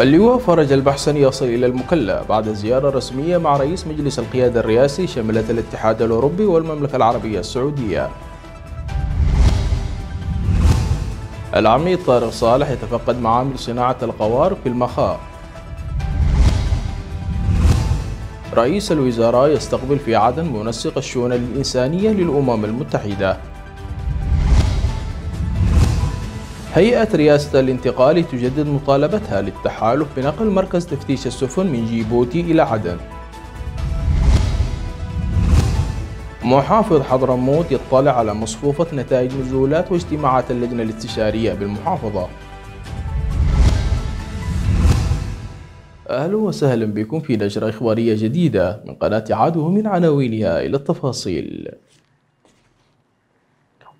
اللواء فرج البحسن يصل إلى المكلا بعد زيارة رسمية مع رئيس مجلس القيادة الرئاسي شملت الاتحاد الأوروبي والمملكة العربية السعودية العميد طارق صالح يتفقد معامل صناعة القوار في المخاء رئيس الوزراء يستقبل في عدن منسق الشؤون الإنسانية للأمم المتحدة هيئة رئاسة الانتقال تجدد مطالبتها للتحالف بنقل مركز تفتيش السفن من جيبوتي إلى عدن محافظ حضرموت يطلع على مصفوفة نتائج نزولات واجتماعات اللجنة الاستشارية بالمحافظة أهلا وسهلا بكم في نشرة إخبارية جديدة من قناة عدو من عناوينها إلى التفاصيل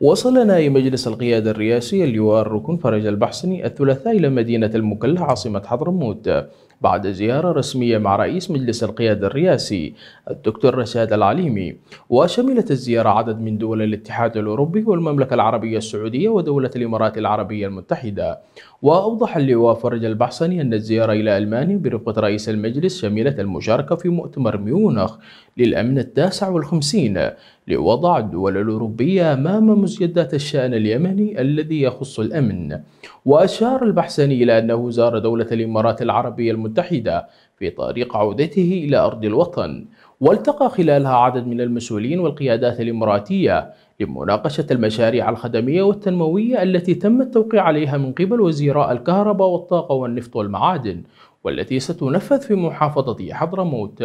وصلنا مجلس القيادة الرئاسي اللواء الركن فرج البحسني الثلاثاء إلى مدينة المكلا عاصمة حضرموت بعد زيارة رسمية مع رئيس مجلس القيادة الرئاسي الدكتور رشاد العليمي وشملت الزيارة عدد من دول الاتحاد الأوروبي والمملكة العربية السعودية ودولة الإمارات العربية المتحدة وأوضح اللواء فرج البحصني أن الزيارة إلى ألمانيا برفقة رئيس المجلس شملت المشاركة في مؤتمر ميونخ للأمن التاسع والخمسين لوضع الدول الأوروبية أمام مزيدات الشأن اليمني الذي يخص الأمن وأشار البحسني إلى أنه زار دولة الإمارات العربية المتحدة في طريق عودته إلى أرض الوطن والتقى خلالها عدد من المسؤولين والقيادات الإماراتية لمناقشة المشاريع الخدمية والتنموية التي تم التوقيع عليها من قبل وزراء الكهرباء والطاقة والنفط والمعادن والتي ستنفذ في محافظة حضرموت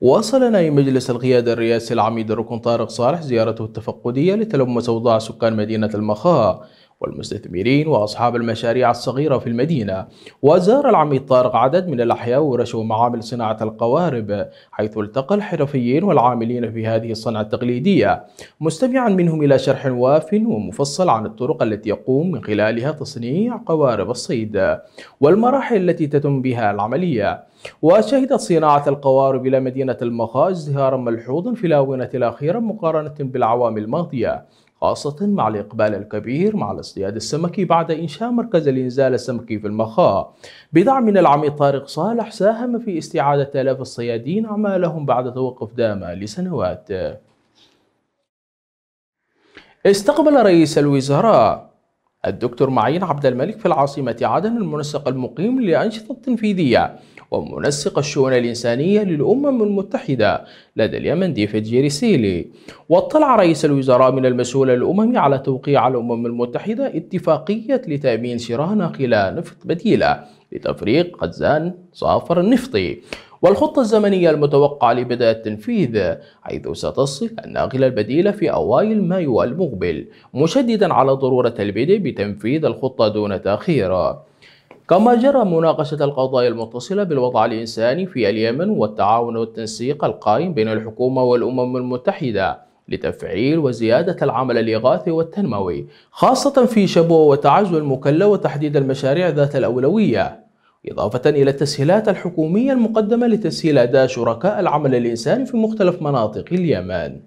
واصل نائب مجلس القيادة الرئاسي العميد الركن طارق صالح زيارته التفقدية لتلمس أوضاع سكان مدينة المخاء والمستثمرين وأصحاب المشاريع الصغيرة في المدينة وزار العميد طارق عدد من الأحياء ورشوا ومعامل صناعة القوارب حيث التقى الحرفيين والعاملين في هذه الصنعة التقليدية مستمعا منهم إلى شرح واف ومفصل عن الطرق التي يقوم من خلالها تصنيع قوارب الصيد والمراحل التي تتم بها العملية وشهدت صناعة القوارب إلى مدينة المخا ازدهارا ملحوظا في الآونة الأخيرة مقارنة بالعوام الماضية خاصة مع الإقبال الكبير مع الاصطياد السمكي بعد إنشاء مركز الإنزال السمكي في المخاء بدعم من العميد طارق صالح ساهم في استعادة آلاف الصيادين أعمالهم بعد توقف دام لسنوات استقبل رئيس الوزراء الدكتور معين عبد الملك في العاصمة عدن المنسق المقيم لأنشطة تنفيذية ومنسق الشؤون الإنسانية للأمم المتحدة لدى اليمن ديفيد جيريسيلي واطلع رئيس الوزراء من المسؤول الأممي على توقيع الأمم المتحدة اتفاقية لتأمين شراء ناقلة نفط بديلة لتفريق خزان صافر النفطي والخطة الزمنية المتوقعة لبدء التنفيذ حيث ستصل الناقلة البديلة في أوائل مايو المقبل مشددا على ضرورة البدء بتنفيذ الخطة دون تأخير كما جرى مناقشة القضايا المتصلة بالوضع الإنساني في اليمن والتعاون والتنسيق القائم بين الحكومة والأمم المتحدة لتفعيل وزيادة العمل الإغاثي والتنموي خاصة في شبوة وتعزو المكلة وتحديد المشاريع ذات الأولوية إضافة إلى التسهيلات الحكومية المقدمة لتسهيل أداء شركاء العمل الإنساني في مختلف مناطق اليمن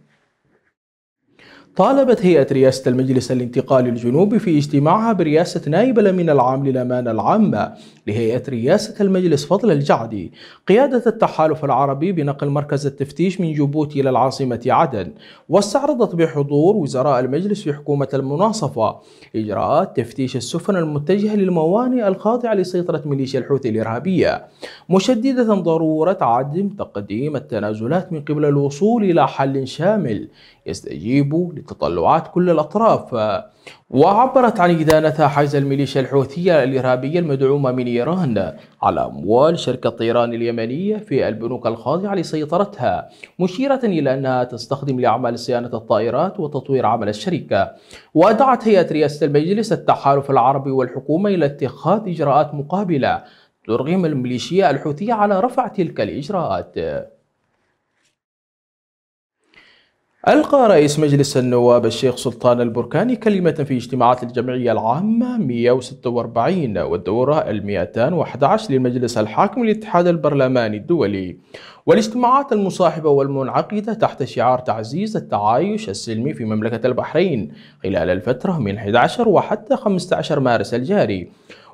طالبت هيئة رئاسة المجلس الانتقالي الجنوبي في اجتماعها برئاسة نائب الأمين العام للأمانة العامة لهيئة رئاسة المجلس فضل الجعدي قيادة التحالف العربي بنقل مركز التفتيش من جيبوتي إلى العاصمة عدن واستعرضت بحضور وزراء المجلس في حكومة المناصفة إجراءات تفتيش السفن المتجهة للموانئ الخاضعة لسيطرة ميليشيا الحوثي الإرهابية مشددة ضرورة عدم تقديم التنازلات من قبل الوصول إلى حل شامل يستجيب تطلعات كل الأطراف وعبرت عن إدانتها حيز الميليشيا الحوثية الإرهابية المدعومة من إيران على أموال شركة طيران اليمنية في البنوك الخاضعة لسيطرتها مشيرة إلى أنها تستخدم لأعمال صيانة الطائرات وتطوير عمل الشركة ودعت هيئة رئاسة المجلس التحالف العربي والحكومة إلى اتخاذ إجراءات مقابلة ترغم الميليشيا الحوثية على رفع تلك الإجراءات ألقى رئيس مجلس النواب الشيخ سلطان البركاني كلمة في اجتماعات الجمعية العامة 146 والدورة 211 للمجلس الحاكم للاتحاد البرلماني الدولي والاجتماعات المصاحبة والمنعقدة تحت شعار تعزيز التعايش السلمي في مملكة البحرين خلال الفترة من 11 وحتى 15 مارس الجاري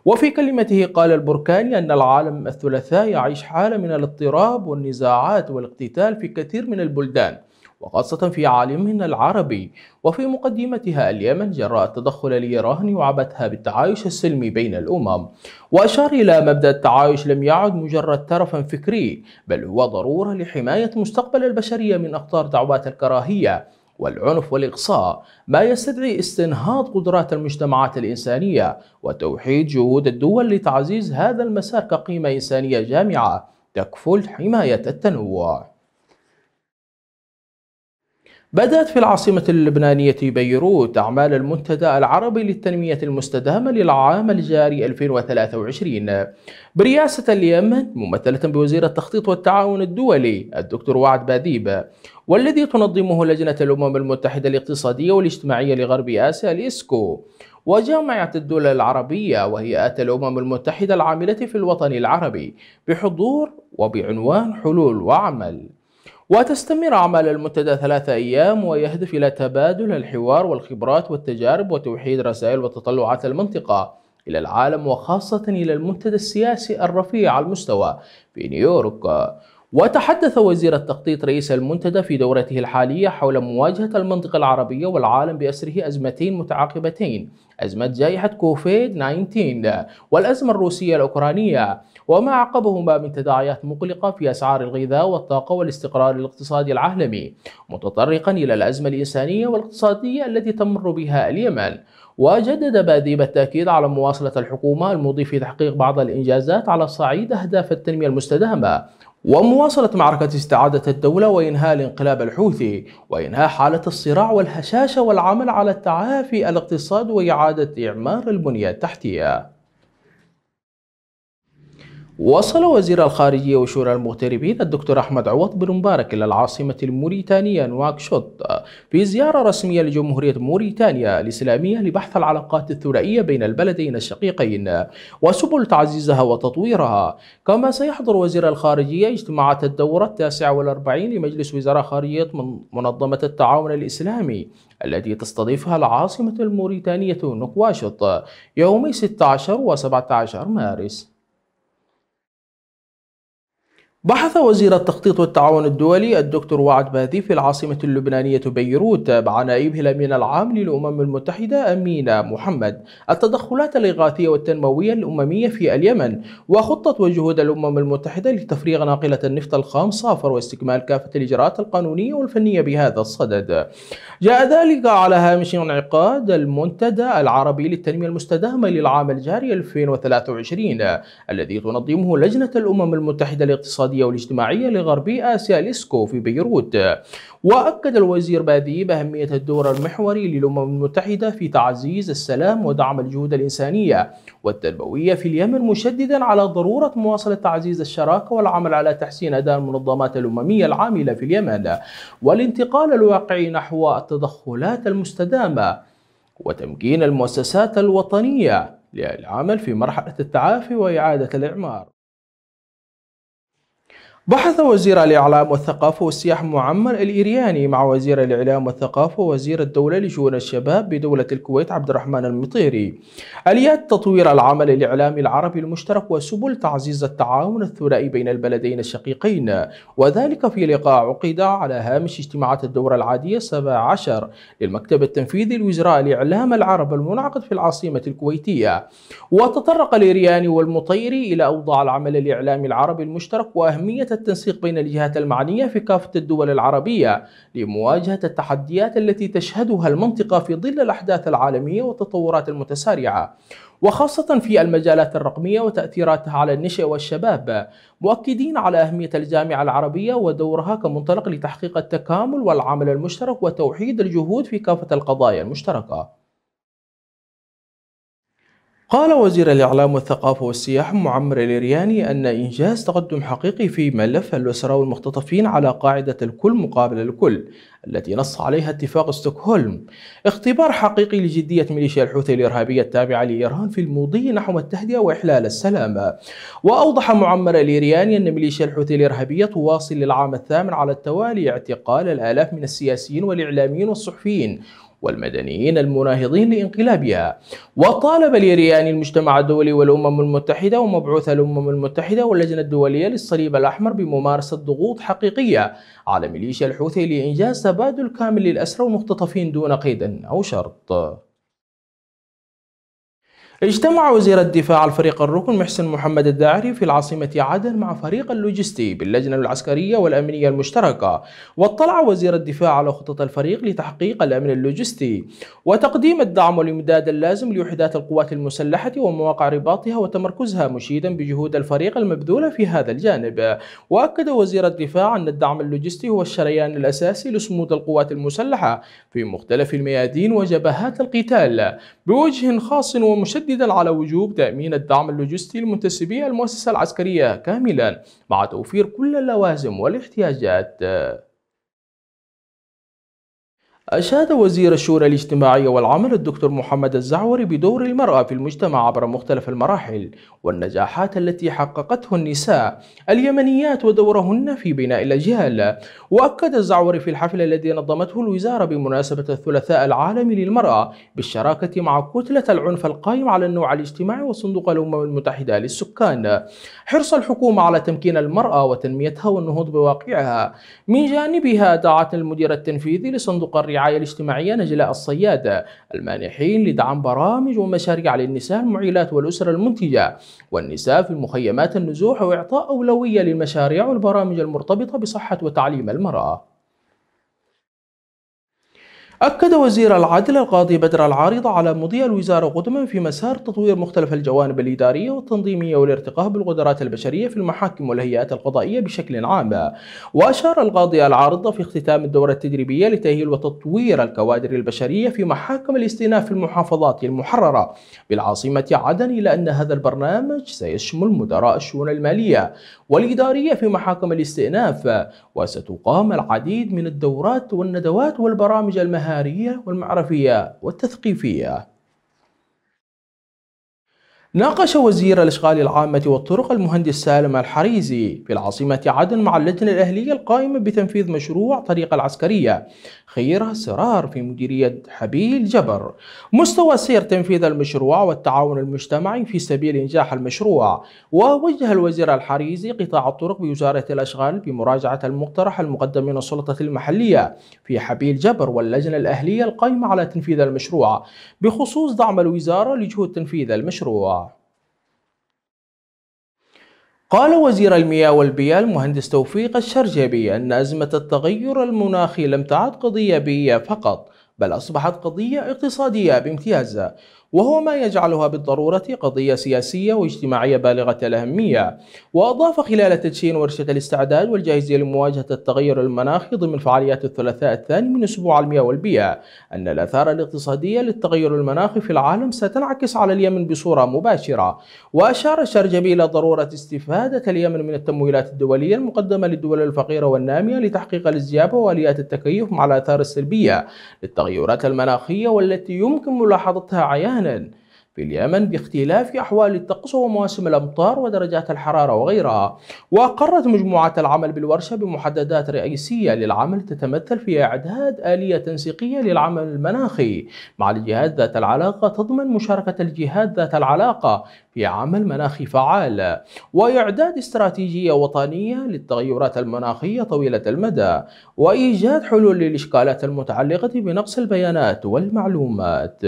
وفي كلمته قال البركاني أن العالم الثلاثاء يعيش حالة من الاضطراب والنزاعات والاقتتال في كثير من البلدان وخاصة في عالمنا العربي وفي مقدمتها اليمن جراء التدخل الإيراني وعبتها بالتعايش السلمي بين الأمم وأشار إلى مبدأ التعايش لم يعد مجرد ترفا فكري بل هو ضرورة لحماية مستقبل البشرية من أخطار دعوات الكراهية والعنف والإقصاء ما يستدعي استنهاض قدرات المجتمعات الإنسانية وتوحيد جهود الدول لتعزيز هذا المسار كقيمة إنسانية جامعة تكفل حماية التنوع بدأت في العاصمة اللبنانية بيروت أعمال المنتدى العربي للتنمية المستدامة للعام الجاري 2023 برئاسة اليمن ممثلة بوزير التخطيط والتعاون الدولي الدكتور وعد باديب والذي تنظمه لجنة الأمم المتحدة الاقتصادية والاجتماعية لغرب آسيا الإسكو وجامعة الدول العربية وهيئات الأمم المتحدة العاملة في الوطن العربي بحضور وبعنوان حلول وعمل وتستمر أعمال المنتدى ثلاثة أيام ويهدف إلى تبادل الحوار والخبرات والتجارب وتوحيد رسائل وتطلعات المنطقة إلى العالم وخاصة إلى المنتدى السياسي الرفيع المستوى في نيويورك وتحدث وزير التخطيط رئيس المنتدى في دورته الحالية حول مواجهة المنطقة العربية والعالم بأسره أزمتين متعاقبتين أزمة جائحة كوفيد 19 والأزمة الروسية الأوكرانية وما عقبهما من تداعيات مقلقة في أسعار الغذاء والطاقة والاستقرار الاقتصادي العالمي متطرقا إلى الأزمة الإنسانية والاقتصادية التي تمر بها اليمن وجدد باديب التأكيد على مواصلة الحكومة المضي في تحقيق بعض الإنجازات على صعيد أهداف التنمية المستدامة ومواصلة معركة استعادة الدولة وإنهاء الانقلاب الحوثي وإنهاء حالة الصراع والهشاشة والعمل على تعافي الاقتصاد وإعادة إعمار البنية التحتية وصل وزير الخارجية وشورى المغتربين الدكتور أحمد عوض بن مبارك إلى العاصمة الموريتانية نواكشوط في زيارة رسمية لجمهورية موريتانيا الإسلامية لبحث العلاقات الثنائية بين البلدين الشقيقين وسبل تعزيزها وتطويرها كما سيحضر وزير الخارجية اجتماعات الدورة التاسعة والأربعين لمجلس وزراء خارجية من منظمة التعاون الإسلامي التي تستضيفها العاصمة الموريتانية نواكشوط يومي 16 و 17 مارس بحث وزير التخطيط والتعاون الدولي الدكتور وعد باذي في العاصمة اللبنانية بيروت مع نائبه الأمين العام للأمم المتحدة أمينة محمد التدخلات الإغاثية والتنموية الأممية في اليمن وخطة وجهود الأمم المتحدة لتفريغ ناقلة النفط الخام صافر واستكمال كافة الإجراءات القانونية والفنية بهذا الصدد جاء ذلك على هامش انعقاد المنتدى العربي للتنمية المستدامة للعام الجاري 2023 الذي تنظمه لجنة الأمم المتحدة الاقتصادية الاقتصادية والاجتماعية لغربي آسيا ليسكو في بيروت وأكد الوزير بادي بأهمية الدور المحوري للأمم المتحدة في تعزيز السلام ودعم الجهود الإنسانية والتربوية في اليمن مشددا على ضرورة مواصلة تعزيز الشراكة والعمل على تحسين أداء المنظمات الأممية العاملة في اليمن والانتقال الواقعي نحو التدخلات المستدامة وتمكين المؤسسات الوطنية للعمل في مرحلة التعافي وإعادة الإعمار بحث وزير الإعلام والثقافة والسياحة معمر الإرياني مع وزير الإعلام والثقافة ووزير الدولة لشؤون الشباب بدولة الكويت عبد الرحمن المطيري آليات تطوير العمل الإعلامي العربي المشترك وسبل تعزيز التعاون الثنائي بين البلدين الشقيقين وذلك في لقاء عقد على هامش اجتماعات الدورة العادية 17 للمكتب التنفيذي لوزراء الإعلام العرب المنعقد في العاصمة الكويتية وتطرق الإرياني والمطيري إلى أوضاع العمل الإعلامي العربي المشترك وأهمية التنسيق بين الجهات المعنية في كافة الدول العربية لمواجهة التحديات التي تشهدها المنطقة في ظل الأحداث العالمية والتطورات المتسارعة وخاصة في المجالات الرقمية وتأثيراتها على النشء والشباب مؤكدين على أهمية الجامعة العربية ودورها كمنطلق لتحقيق التكامل والعمل المشترك وتوحيد الجهود في كافة القضايا المشتركة قال وزير الإعلام والثقافة والسياحة معمر الإرياني أن إنجاز تقدم حقيقي في ملف الأسرى والمختطفين على قاعدة الكل مقابل الكل التي نص عليها اتفاق ستوكهولم اختبار حقيقي لجدية ميليشيا الحوثي الإرهابية التابعة لإيران في المضي نحو التهدئة وإحلال السلام وأوضح معمر الإرياني أن ميليشيا الحوثي الإرهابية تواصل للعام الثامن على التوالي اعتقال الآلاف من السياسيين والإعلاميين والصحفيين والمدنيين المناهضين لانقلابها وطالب اليرياني المجتمع الدولي والأمم المتحدة ومبعوث الأمم المتحدة واللجنة الدولية للصليب الأحمر بممارسة ضغوط حقيقية على ميليشيا الحوثي لإنجاز تبادل كامل للأسرى والمختطفين دون قيد أو شرط اجتمع وزير الدفاع الفريق الركن محسن محمد الداعري في العاصمة عدن مع فريق اللوجستي باللجنة العسكرية والأمنية المشتركة واطلع وزير الدفاع على خطط الفريق لتحقيق الأمن اللوجستي وتقديم الدعم والإمداد اللازم لوحدات القوات المسلحة ومواقع رباطها وتمركزها مشيدا بجهود الفريق المبذولة في هذا الجانب وأكد وزير الدفاع أن الدعم اللوجستي هو الشريان الأساسي لصمود القوات المسلحة في مختلف الميادين وجبهات القتال بوجه خاص ومشدد تأكيدا على وجوب تأمين الدعم اللوجستي لمنتسبي المؤسسة العسكرية كاملا مع توفير كل اللوازم والاحتياجات أشاد وزير الشؤون الاجتماعية والعمل الدكتور محمد الزعوري بدور المرأة في المجتمع عبر مختلف المراحل والنجاحات التي حققته النساء اليمنيات ودورهن في بناء الأجيال وأكد الزعوري في الحفل الذي نظمته الوزارة بمناسبة الثلاثاء العالمي للمرأة بالشراكة مع كتلة العنف القائم على النوع الاجتماعي وصندوق الأمم المتحدة للسكان حرص الحكومة على تمكين المرأة وتنميتها والنهوض بواقعها من جانبها دعت المدير التنفيذي لصندوق الرئاسة الرعاية الاجتماعية نجلاء الصياد المانحين لدعم برامج ومشاريع للنساء المعيلات والأسر المنتجة والنساء في المخيمات النزوح وإعطاء أولوية للمشاريع والبرامج المرتبطة بصحة وتعليم المرأة أكد وزير العدل القاضي بدر العارض على مضي الوزارة قدما في مسار تطوير مختلف الجوانب الإدارية والتنظيمية والارتقاء بالقدرات البشرية في المحاكم والهيئات القضائية بشكل عام وأشار القاضي العارض في اختتام الدورة التدريبية لتأهيل وتطوير الكوادر البشرية في محاكم الاستئناف في المحافظات المحررة بالعاصمة عدن إلى أن هذا البرنامج سيشمل مدراء الشؤون المالية والإدارية في محاكم الاستئناف وستقام العديد من الدورات والندوات والبرامج المهارية المهارية والمعرفية والتثقيفية ناقش وزير الإشغال العامة والطرق المهندس سالم الحريزي في العاصمة عدن مع اللجنة الأهلية القائمة بتنفيذ مشروع طريق العسكرية خير سرار في مديرية حبيل جبر مستوى سير تنفيذ المشروع والتعاون المجتمعي في سبيل إنجاح المشروع ووجه الوزير الحريزي قطاع الطرق بوزارة الأشغال بمراجعة المقترح المقدم من السلطة المحلية في حبيل جبر واللجنة الأهلية القائمة على تنفيذ المشروع بخصوص دعم الوزارة لجهود تنفيذ المشروع قال وزير المياه والبيئة المهندس توفيق الشرجبي أن أزمة التغير المناخي لم تعد قضية بيئية فقط بل أصبحت قضية اقتصادية بامتيازها وهو ما يجعلها بالضرورة قضية سياسية واجتماعية بالغة الأهمية وأضاف خلال تدشين ورشة الاستعداد والجاهزية لمواجهة التغير المناخي ضمن فعاليات الثلاثاء الثاني من أسبوع المياه والبيئة أن الأثار الاقتصادية للتغير المناخي في العالم ستنعكس على اليمن بصورة مباشرة وأشار الشرجبي إلى ضرورة استفادة اليمن من التمويلات الدولية المقدمة للدول الفقيرة والنامية لتحقيق الازدياد وآليات التكيف مع الآثار السلبية للتغيرات المناخية والتي يمكن ملاحظتها عيانا مثلا في اليمن باختلاف أحوال الطقس ومواسم الأمطار ودرجات الحرارة وغيرها وأقرت مجموعة العمل بالورشة بمحددات رئيسية للعمل تتمثل في إعداد آلية تنسيقية للعمل المناخي مع الجهات ذات العلاقة تضمن مشاركة الجهات ذات العلاقة في عمل مناخي فعال وإعداد استراتيجية وطنية للتغيرات المناخية طويلة المدى وإيجاد حلول للإشكالات المتعلقة بنقص البيانات والمعلومات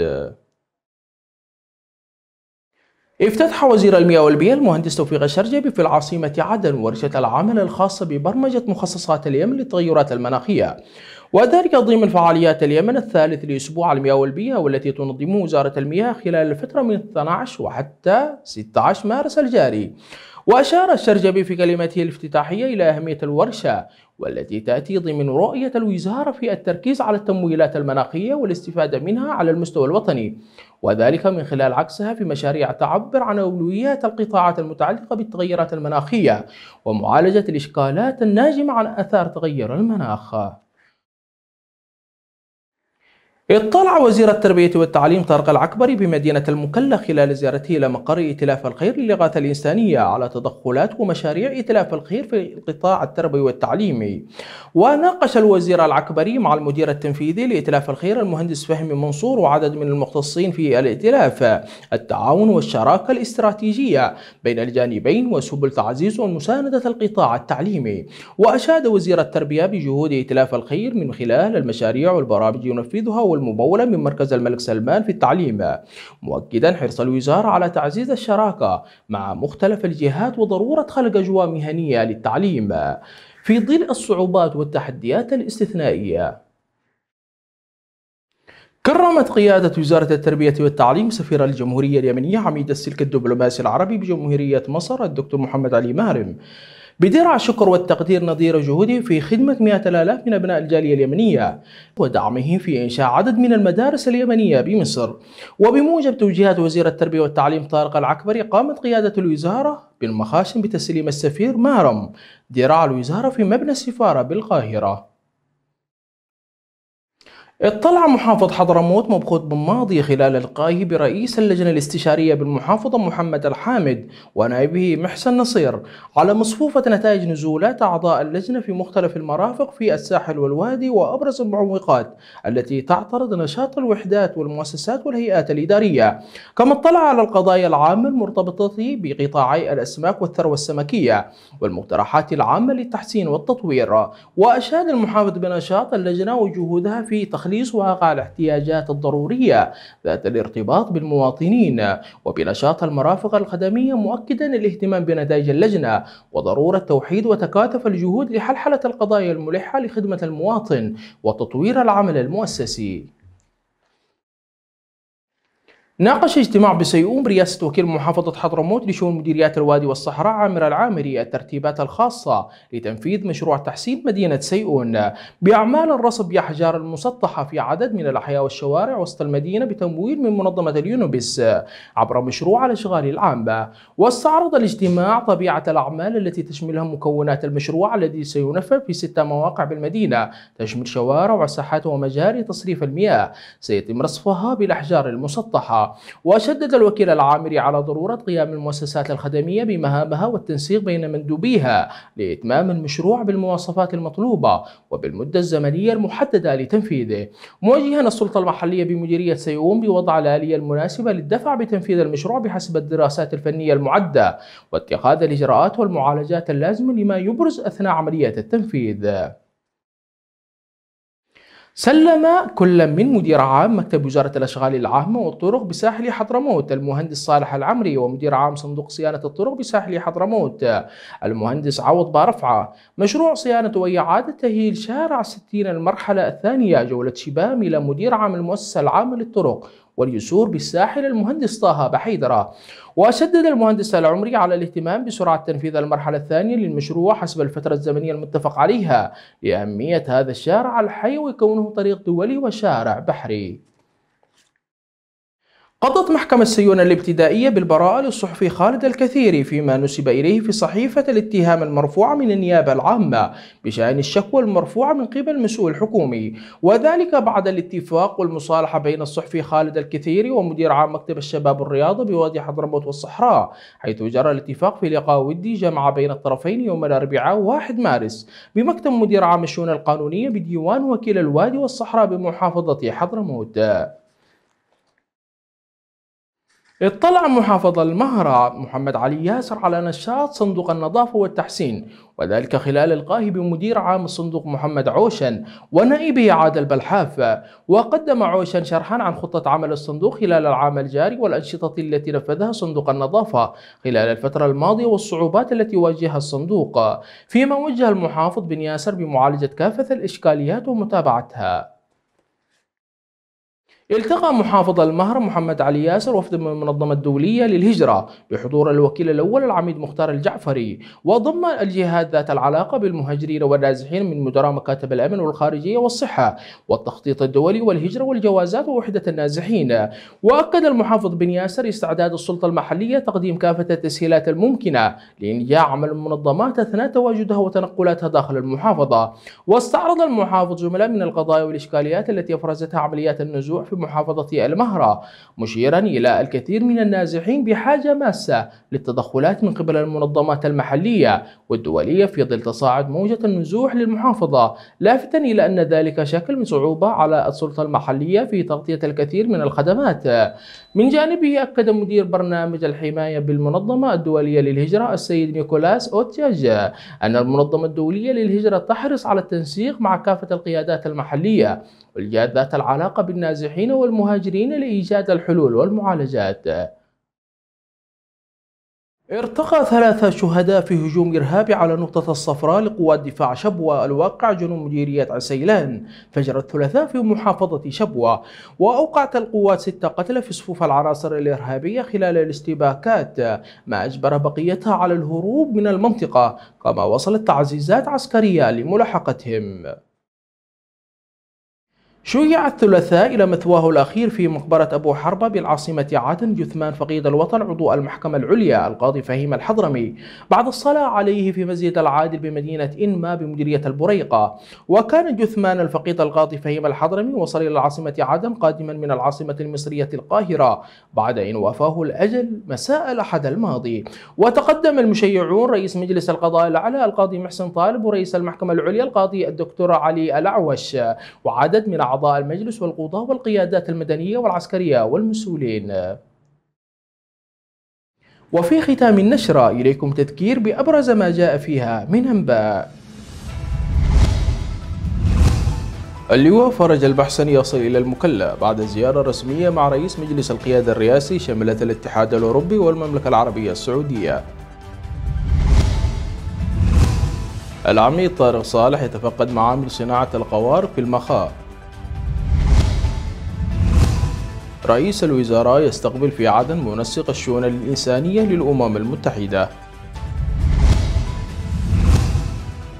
افتتح وزير المياه والبيئة المهندس توفيق الشرجبي في العاصمة عدن ورشة العمل الخاصة ببرمجة مخصصات اليمن للتغيرات المناخية وذلك ضمن فعاليات اليمن الثالث لأسبوع المياه والبيئة والتي تنظمه وزارة المياه خلال الفترة من 12 وحتى 16 مارس الجاري وأشار الشرجبي في كلمته الافتتاحية إلى أهمية الورشة والتي تأتي ضمن رؤية الوزارة في التركيز على التمويلات المناخية والاستفادة منها على المستوى الوطني وذلك من خلال عكسها في مشاريع تعبر عن أولويات القطاعات المتعلقة بالتغيرات المناخية ومعالجة الإشكالات الناجمة عن أثار تغير المناخ اطلع وزير التربية والتعليم طارق العكبري بمدينة المكلا خلال زيارته إلى مقر إتلاف الخير للغاية الإنسانية على تدخلات ومشاريع إتلاف الخير في القطاع التربوي والتعليمي. وناقش الوزير العكبري مع المدير التنفيذي لإتلاف الخير المهندس فهمي منصور وعدد من المختصين في الائتلاف التعاون والشراكة الاستراتيجية بين الجانبين وسبل تعزيز ومساندة القطاع التعليمي وأشاد وزير التربية بجهود إتلاف الخير من خلال المشاريع والبرامج ينفذها والممولة من مركز الملك سلمان في التعليم مؤكدا حرص الوزارة على تعزيز الشراكة مع مختلف الجهات وضرورة خلق أجواء مهنية للتعليم في ظل الصعوبات والتحديات الاستثنائية كرمت قيادة وزارة التربية والتعليم سفير الجمهورية اليمنية عميد السلك الدبلوماسي العربي بجمهورية مصر الدكتور محمد علي مهرم بدرع شكر والتقدير نظير جهوده في خدمة مئة الآلاف من أبناء الجالية اليمنية ودعمه في إنشاء عدد من المدارس اليمنية بمصر وبموجب توجيهات وزير التربية والتعليم طارق العكبري قامت قيادة الوزارة بالمخاشن بتسليم السفير مهرم درع الوزارة في مبنى السفارة بالقاهرة اطلع محافظ حضرموت مبخوت بن ماضي خلال لقائه برئيس اللجنة الاستشارية بالمحافظة محمد الحامد ونائبه محسن نصير على مصفوفة نتائج نزولات أعضاء اللجنة في مختلف المرافق في الساحل والوادي وأبرز المعوقات التي تعترض نشاط الوحدات والمؤسسات والهيئات الإدارية كما اطلع على القضايا العامة المرتبطة بقطاعي الأسماك والثروة السمكية والمقترحات العامة للتحسين والتطوير وأشاد المحافظ بنشاط اللجنة وجهودها في تخ وتخليصها على الاحتياجات الضرورية ذات الارتباط بالمواطنين وبنشاط المرافق الخدمية مؤكدا الاهتمام بنتائج اللجنة وضرورة توحيد وتكاتف الجهود لحلحلة القضايا الملحة لخدمة المواطن وتطوير العمل المؤسسي ناقش اجتماع بسيئوم رئاسة وكيل محافظة حضرموت لشؤون مديريات الوادي والصحراء عامر العامري الترتيبات الخاصة لتنفيذ مشروع تحسين مدينة سيئون بأعمال الرصب بأحجار المسطحة في عدد من الأحياء والشوارع وسط المدينة بتمويل من منظمة اليونبس عبر مشروع الأشغال العامة واستعرض الاجتماع طبيعة الأعمال التي تشملها مكونات المشروع الذي سينفذ في ستة مواقع بالمدينة تشمل شوارع وساحات ومجاري تصريف المياه سيتم رصفها بالأحجار المسطحة وشدد الوكيل العامري على ضرورة قيام المؤسسات الخدمية بمهامها والتنسيق بين مندوبيها لإتمام المشروع بالمواصفات المطلوبة وبالمدة الزمنية المحددة لتنفيذه موجها السلطة المحلية بمديرية سيوم بوضع الآلية المناسبة للدفع بتنفيذ المشروع بحسب الدراسات الفنية المعدة واتخاذ الإجراءات والمعالجات اللازمة لما يبرز أثناء عملية التنفيذ سلم كل من مدير عام مكتب وزارة الأشغال العامة والطرق بساحل حضرموت المهندس صالح العمري ومدير عام صندوق صيانة الطرق بساحل حضرموت المهندس عوض بارفعة مشروع صيانة وإعادة تهيل شارع 60 المرحلة الثانية جولة شبام إلى مدير عام المؤسسة العامة للطرق واليسور بالساحل المهندس طه بحيدرة وشدد المهندس العمري على الاهتمام بسرعة تنفيذ المرحلة الثانية للمشروع حسب الفترة الزمنية المتفق عليها لأهمية هذا الشارع الحيوي كونه طريق دولي وشارع بحري قضت محكمة سيون الابتدائية بالبراءة للصحفي خالد الكثيري فيما نسب إليه في صحيفة الاتهام المرفوعة من النيابة العامة بشأن الشكوى المرفوعة من قبل مسؤول حكومي وذلك بعد الاتفاق والمصالحة بين الصحفي خالد الكثيري ومدير عام مكتب الشباب الرياضي بوادي حضرموت والصحراء حيث جرى الاتفاق في لقاء ودي جمع بين الطرفين يوم الأربعاء 1 مارس بمكتب مدير عام الشؤون القانونية بديوان وكيل الوادي والصحراء بمحافظة حضرموت اطلع محافظ المهرة محمد علي ياسر على نشاط صندوق النظافة والتحسين وذلك خلال القائه بمدير عام الصندوق محمد عوشن ونائبه عادل بلحاف وقدم عوشن شرحا عن خطة عمل الصندوق خلال العام الجاري والأنشطة التي نفذها صندوق النظافة خلال الفترة الماضية والصعوبات التي واجهها الصندوق فيما وجه المحافظ بن ياسر بمعالجة كافة الإشكاليات ومتابعتها التقى محافظ المهر محمد علي ياسر وفد من المنظمة الدولية للهجرة بحضور الوكيل الأول العميد مختار الجعفري وضم الجهات ذات العلاقة بالمهاجرين والنازحين من مدراء مكاتب الأمن والخارجية والصحة والتخطيط الدولي والهجرة والجوازات ووحدة النازحين وأكد المحافظ بن ياسر استعداد السلطة المحلية تقديم كافة التسهيلات الممكنة لإنجاح عمل المنظمات أثناء تواجدها وتنقلاتها داخل المحافظة واستعرض المحافظ زملاء من القضايا والإشكاليات التي أفرزتها عمليات النزوح في بمحافظة المهرة مشيرا إلى الكثير من النازحين بحاجة ماسة للتدخلات من قبل المنظمات المحلية والدولية في ظل تصاعد موجة النزوح للمحافظة لافتا إلى أن ذلك شكل من صعوبة على السلطة المحلية في تغطية الكثير من الخدمات من جانبه أكد مدير برنامج الحماية بالمنظمة الدولية للهجرة السيد نيكولاس أوتياج أن المنظمة الدولية للهجرة تحرص على التنسيق مع كافة القيادات المحلية والجهات ذات العلاقة بالنازحين المسلمين والمهاجرين لإيجاد الحلول والمعالجات ارتقى ثلاثة شهداء في هجوم إرهابي على نقطة الصفراء لقوات دفاع شبوة الواقع جنوب مديرية عسيلان فجر الثلاثاء في محافظة شبوة وأوقعت القوات ستة قتلى في صفوف العناصر الإرهابية خلال الاشتباكات ما أجبر بقيتها على الهروب من المنطقة كما وصلت تعزيزات عسكرية لملاحقتهم شيع الثلاثاء إلى مثواه الأخير في مقبرة أبو حربة بالعاصمة عدن جثمان فقيد الوطن عضو المحكمة العليا القاضي فهيم الحضرمي بعد الصلاة عليه في مسجد العادل بمدينة إنما بمديرية البريقة وكان جثمان الفقيد القاضي فهيم الحضرمي وصل إلى العاصمة عدن قادما من العاصمة المصرية القاهرة بعد أن وافاه الأجل مساء الأحد الماضي وتقدم المشيعون رئيس مجلس القضاء الأعلى القاضي محسن طالب ورئيس المحكمة العليا القاضي الدكتور علي الأعوش وعدد من أعضاء المجلس والقضاة والقيادات المدنية والعسكرية والمسؤولين وفي ختام النشرة إليكم تذكير بأبرز ما جاء فيها من أنباء اللواء فرج البحسن يصل إلى المكلا بعد زيارة رسمية مع رئيس مجلس القيادة الرئاسي شملت الاتحاد الأوروبي والمملكة العربية السعودية العميد طارق صالح يتفقد معامل صناعة القوارب في المخاء رئيس الوزراء يستقبل في عدن منسق الشؤون الإنسانية للأمم المتحدة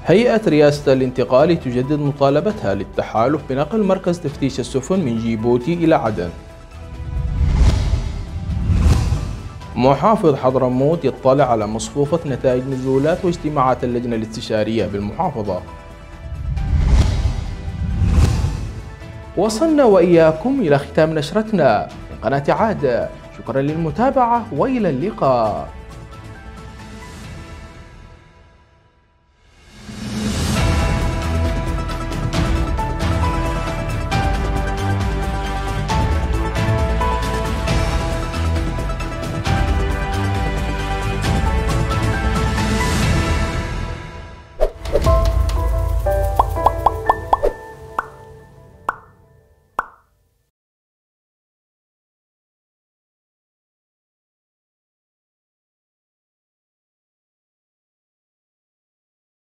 هيئة رئاسة الانتقال تجدد مطالبتها للتحالف بنقل مركز تفتيش السفن من جيبوتي إلى عدن محافظ حضرموت يطلع على مصفوفة نتائج نزولات واجتماعات اللجنة الاستشارية بالمحافظة وصلنا وإياكم إلى ختام نشرتنا من قناة عاد شكرا للمتابعة وإلى اللقاء